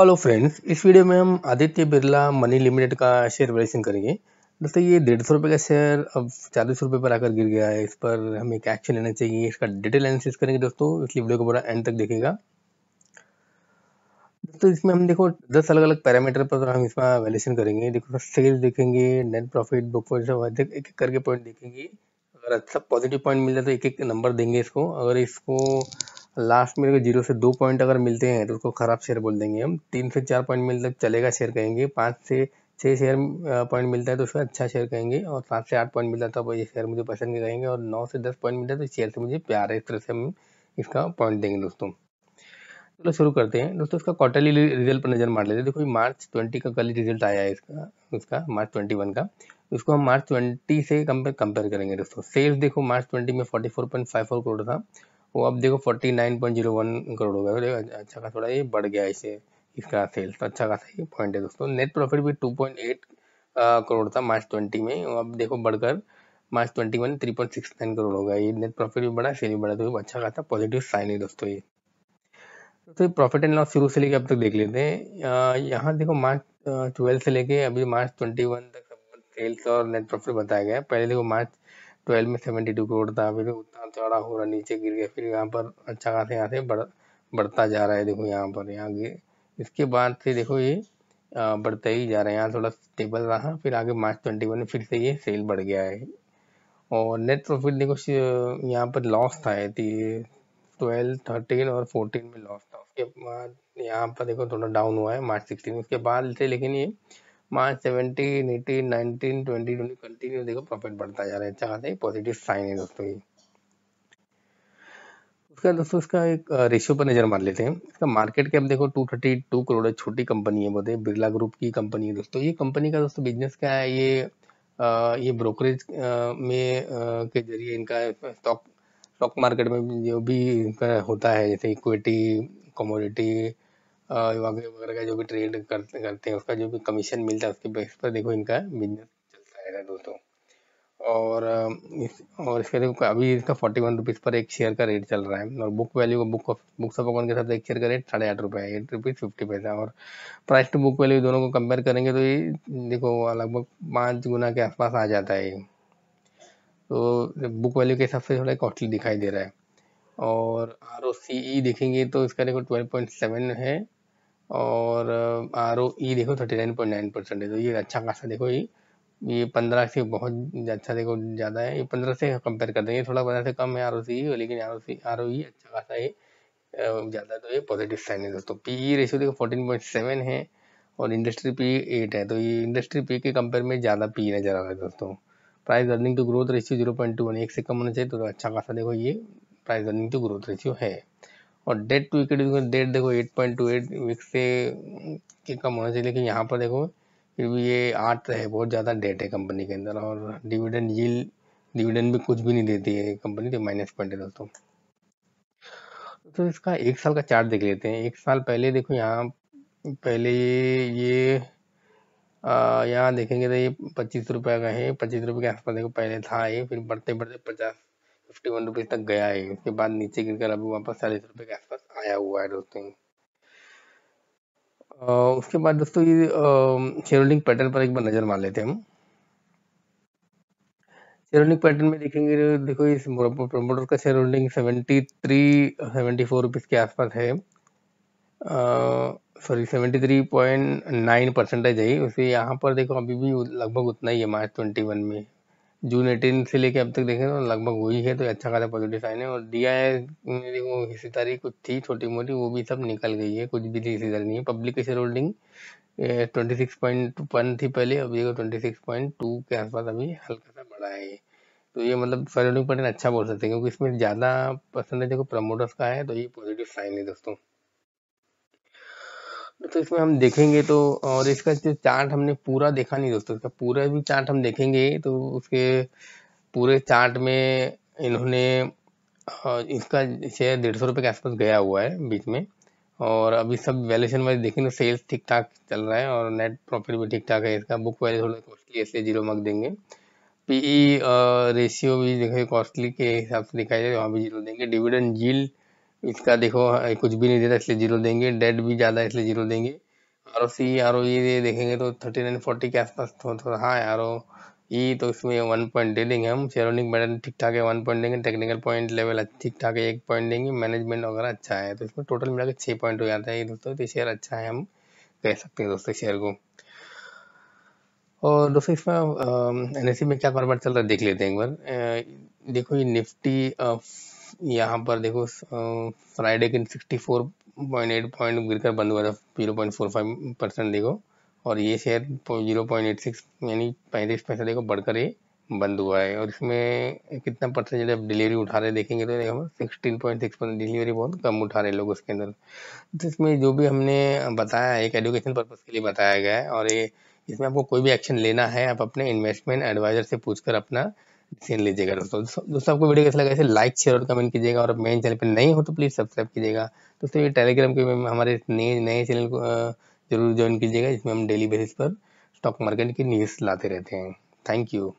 hello friends इस video में हम आदित्य बिरला मनी लिमिटेड का शेयर वैल्यूशन करेंगे दोस्तों ये डेढ़ सौ रुपये का शेयर अब चालीस रुपये पर आकर गिर गया है इस पर हमें क्या एक्शन लेना चाहिए इसका डिटेल एनालिसिस करेंगे दोस्तों इसलिए वीडियो को पूरा एंड तक देखेगा दोस्तों इसमें हम देखो दस अलग अलग पैरामीटर पर हम इसमें वैल्यूशन करेंगे देखो सेल्स देखेंगे नेट प्रॉफिट बुक प्रॉफिट एक एक करके पॉइंट देखेंगे अगर अच्छा पॉजिटिव पॉइंट मिल जाए तो एक एक नंबर देंगे इसको अगर इसको लास्ट में अगर जीरो से दो पॉइंट अगर मिलते हैं तो उसको ख़राब शेयर बोल देंगे हम तीन से चार पॉइंट मिलते तक चलेगा शेयर कहेंगे पाँच से छः शेयर पॉइंट मिलता है तो उसको अच्छा शेयर कहेंगे और सात से आठ पॉइंट मिलता है तो ये शेयर मुझे पसंद नहीं कहेंगे और नौ से दस पॉइंट मिलता है तो शेयर से मुझे प्यार है इस तरह से हम इसका पॉइंट देंगे दोस्तों चलो शुरू करते हैं दोस्तों इसका क्वार्टरली रिजल्ट पर नज़र मार लेते हैं देखो मार्च ट्वेंटी का कल रिजल्ट आया है इसका उसका मार्च ट्वेंटी वन का उसको हम मार्च ट्वेंटी से कंपेयर कंपेयर करेंगे दोस्तों सेल्स देखो मार्च ट्वेंटी में forty four point five four crore था वो अब देखो forty nine point zero one crore हो गया अच्छा खासा थोड़ा ये बढ़ गया इसे इसका सेल्स तो अच्छा खासा ये पॉइंट है दोस्तों नेट प्रॉफिट भी टू पॉइंट एट करोड़ था मार्च ट्वेंटी में वो अब देखो बढ़कर March twenty one three point six nine crore होगा ये नेट प्रॉफिट भी बढ़ा सेल भी बढ़ा तो अच्छा खासा पॉजिटिव साइन है दोस्तों ये तो प्रॉफिट एंड लॉस शुरू से लेके अब तक देख लेते हैं यहाँ देखो मार्च ट्वेल्थ से लेके अभी मार्च ट्वेंटी वन तक सेल्स और नेट प्रॉफिट बताया गया पहले देखो मार्च ट्वेल्व में सेवेंटी टू करोड़ था फिर उतना चौड़ा हो रहा नीचे गिर गया फिर यहाँ पर अच्छा खासा यहाँ से बढ़ बढ़ता जा रहा है देखो यहाँ पर यहाँ गिर इसके बाद से देखो ये बढ़ता ही जा रहा है यहाँ थोड़ा स्टेबल रहा फिर आगे मार्च ट्वेंटी वन में फिर से ये सेल बढ़ गया है और नेट प्रॉफिट देखो यहाँ पर लॉस था ट्वेल्व थर्टीन और फोर्टीन में लॉस था उसके बाद यहाँ पर देखो थोड़ा डाउन हुआ है मार्च सिक्सटीन उसके बाद से लेकिन ये March seventeen eighteen nineteen twenty twenty continue देखो प्रॉफिट बढ़ता जा रहा है अच्छा से पॉजिटिव साइन है दोस्तों ये उसका दोस्तों इसका एक रेशियो पर नज़र मार लेते हैं इसका मार्केट कैप देखो टू थर्टी टू करोड़ छोटी कंपनी है बोलते बिरला ग्रुप की कंपनी है दोस्तों ये कंपनी का दोस्तों बिजनेस क्या है ये आ, ये ब्रोकरेज में आ, के जरिए इनका स्टॉक स्टॉक मार्केट में जो भी इनका होता है जैसे इक्विटी कमोडिटी वगैरह का जो भी ट्रेड करते करते हैं उसका जो भी कमीशन मिलता है उसके बेस पर देखो इनका बिजनेस चलता रहेगा दोस्तों और इस और इसका देखो अभी इसका फोर्टी वन रुपीज़ पर एक शेयर का रेट चल रहा है और बुक वैल्यू का बुक बुक सब अकाउंट के साथ एक शेयर का रेट साढ़े आठ रुपये एट रुपीज़ फिफ्टी पैसा और प्राइस टू बुक वैल्यू दोनों को कंपेयर करेंगे तो ये देखो लगभग पाँच गुना के आसपास आ जाता है तो बुक वैल्यू के हिसाब से थोड़ा कॉस्टली दिखाई दे रहा है और आर e देखेंगे तो इसका देखो ट्वेल्व है और आर ओ ई देखो thirty nine point nine percent है तो ये अच्छा खासा देखो ये ये पंद्रह से बहुत अच्छा देखो ज़्यादा है ये पंद्रह से कंपेयर कर देंगे थोड़ा पंद्रह से कम है आर ओ सी लेकिन R O C R O ई अच्छा खासा है ज़्यादा तो ये पॉजिटिव साइन है दोस्तों पी ई रेशियो देखो फोर्टीन पॉइंट सेवन है और इंडस्ट्री पी एट है तो ये इंडस्ट्री पी e के कंपेयर में ज़्यादा पी e नज़र आ रहा है दोस्तों price earning to growth ratio zero point two one एक से कम होना चाहिए तो अच्छा खासा देखो ये price earning to growth ratio है और डेट टू इक्विटी देखो डेट देखो एट पॉइंट टू एट वीक से कम होना चाहिए लेकिन यहाँ पर देखो फिर भी ये आठ है बहुत ज़्यादा डेट है कंपनी के अंदर और डिविडेंड यील डिविडेंड भी कुछ भी नहीं देती है कंपनी तो माइनस पॉइंट है दोस्तों तो इसका एक साल का चार्ट देख लेते हैं एक साल पहले देखो यहाँ पहले ये ये यहाँ देखेंगे तो ये पच्चीस रुपये का है पच्चीस रुपये के आसपास देखो पहले था ये फिर बढ़ते बढ़ते पचास फिफ्टी वन रुपीज़ तक गया है उसके बाद नीचे गिरकर अभी वापस चालीस रुपये के आसपास आया हुआ है दोस्तों उसके बाद दोस्तों ये शेयर होल्डिंग पैटर्न पर एक बार नज़र मार लेते हैं हम शेयर होल्डिंग पैटर्न में देखेंगे देखो इस प्रोमोटर का share holding seventy three seventy four rupees के आसपास है sorry seventy three point nine percentage है उसे यहाँ पर देखो अभी भी लगभग उतना ही है मार्च ट्वेंटी वन में जून एटीन से लेके अब तक देखें तो लगभग वही है तो अच्छा खासा पॉजिटिव साइन है और दिया है मेरी वो हिस्से तारीख कुछ थी छोटी मोटी वो भी सब निकल गई है कुछ भी इसी तरह नहीं है पब्लिक की शेयर होल्डिंग ट्वेंटी थी पहले अब ये ट्वेंटी सिक्स के आसपास अभी हल्का सा बढ़ा है तो ये मतलब शेयर होल्डिंग पैटर्न अच्छा बोल सकते हैं क्योंकि इसमें ज़्यादा परसेंटेज को प्रमोटर्स का है तो ये पॉजिटिव साइन है दोस्तों तो इसमें हम देखेंगे तो और इसका जो चार्ट हमने पूरा देखा नहीं दोस्तों इसका पूरा भी चार्ट हम देखेंगे तो उसके पूरे चार्ट में इन्होंने इसका शेयर डेढ़ सौ रुपये के आसपास गया हुआ है बीच में और अभी सब वैल्यूशन वाइज देखेंगे तो सेल्स ठीक ठाक चल रहा है और नेट प्रॉफिट भी ठीक ठाक है इसका बुक वैल्यू थोड़ा कॉस्टली इसलिए जीरो मार्क देंगे पीई रेशियो e, भी देखेंगे कॉस्टली के हिसाब से दिखाई जाए वहाँ भी जीरो देंगे डिविडेंड यील्ड इसका देखो हाँ, कुछ भी नहीं देता इसलिए जीरो देंगे डेड भी ज़्यादा इसलिए जीरो देंगे R O C R O ये देखेंगे तो थर्टी नाइन फोर्टी के आसपास तो थोड़ा हाँ आर ओ ई तो इसमें वन पॉइंट दे देंगे हम शेरोनिक मैडम ठीक ठाक है वन पॉइंट देंगे टेक्निकल पॉइंट लेवल ठीक ठाक है एक पॉइंट देंगे मैनेजमेंट वगैरह अच्छा है तो इसमें टोटल मिला के छः पॉइंट हो जाता है दोस्तों तो शेयर अच्छा है हम कह सकते हैं दोस्तों शेयर को और दोस्तों इसमें एन e में क्या कारोबार चल रहा है देख लेते हैं एक बार देखो ये निफ्टी यहाँ पर देखो फ्राइडे के sixty four point eight point गिरकर बंद हुआ था zero point four five percent देखो और ये share zero point eight six यानी पैंतीस पैसे देखो बढ़कर ये बंद हुआ है और इसमें कितना परसेंट जब डिलीवरी उठा रहे देखेंगे तो देखो sixteen point six percent delivery बहुत कम उठा रहे लोग उसके अंदर तो इसमें जो भी हमने बताया है एक एजुकेशन पर्पज़ के लिए बताया गया है और ये इसमें आपको कोई भी एक्शन लेना है आप अपने इन्वेस्टमेंट एडवाइज़र से पूछकर अपना छीन लीजिएगा तो दोस्तों दोस्तों आपको वीडियो कैसा लगा इसे लाइक शेयर और कमेंट कीजिएगा और मेन चैनल पर नहीं हो तो प्लीज़ सब्सक्राइब कीजिएगा दोस्तों ये टेलीग्राम के हमारे नए नए चैनल को जरूर ज्वाइन कीजिएगा इसमें हम डेली बेसिस पर स्टॉक मार्केट की न्यूज़ लाते रहते हैं थैंक यू